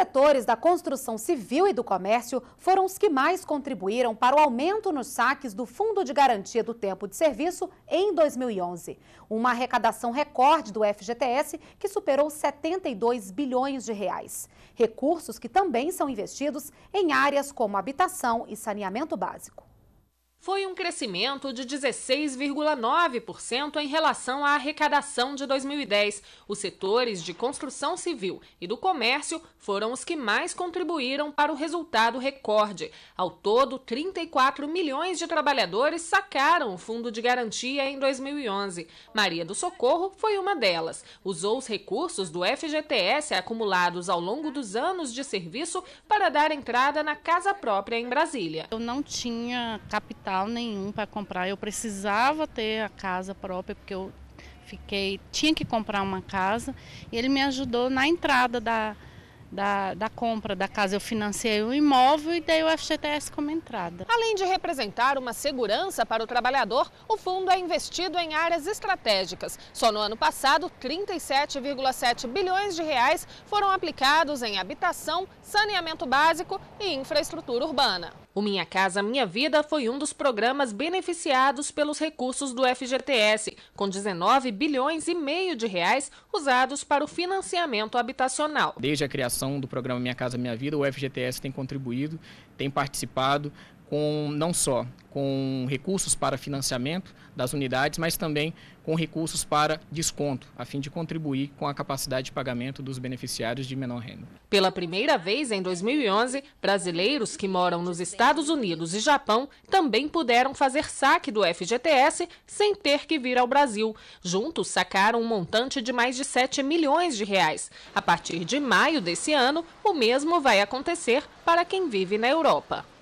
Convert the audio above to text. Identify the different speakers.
Speaker 1: setores da construção civil e do comércio foram os que mais contribuíram para o aumento nos saques do Fundo de Garantia do Tempo de Serviço em 2011. Uma arrecadação recorde do FGTS que superou 72 bilhões de reais. Recursos que também são investidos em áreas como habitação e saneamento básico
Speaker 2: foi um crescimento de 16,9% em relação à arrecadação de 2010. Os setores de construção civil e do comércio foram os que mais contribuíram para o resultado recorde. Ao todo, 34 milhões de trabalhadores sacaram o fundo de garantia em 2011. Maria do Socorro foi uma delas. Usou os recursos do FGTS acumulados ao longo dos anos de serviço para dar entrada na casa própria em Brasília. Eu não tinha
Speaker 3: capital capital nenhum para comprar. Eu precisava ter a casa própria porque eu fiquei, tinha que comprar uma casa e ele me ajudou na entrada da, da, da, compra da casa. Eu financei o imóvel e dei o FGTS como entrada. Além de
Speaker 2: representar uma segurança para o trabalhador, o fundo é investido em áreas estratégicas. Só no ano passado, 37,7 bilhões de reais foram aplicados em habitação, saneamento básico e infraestrutura urbana. O Minha Casa Minha Vida foi um dos programas beneficiados pelos recursos do FGTS, com 19 bilhões e meio de reais usados para o financiamento habitacional.
Speaker 4: Desde a criação do programa Minha Casa Minha Vida, o FGTS tem contribuído, tem participado com não só com recursos para financiamento das unidades, mas também com recursos para desconto, a fim de contribuir com a capacidade de pagamento dos beneficiários de menor renda. Pela
Speaker 2: primeira vez em 2011, brasileiros que moram nos Estados Unidos e Japão também puderam fazer saque do FGTS sem ter que vir ao Brasil. Juntos sacaram um montante de mais de 7 milhões de reais. A partir de maio desse ano, o mesmo vai acontecer para quem vive na Europa.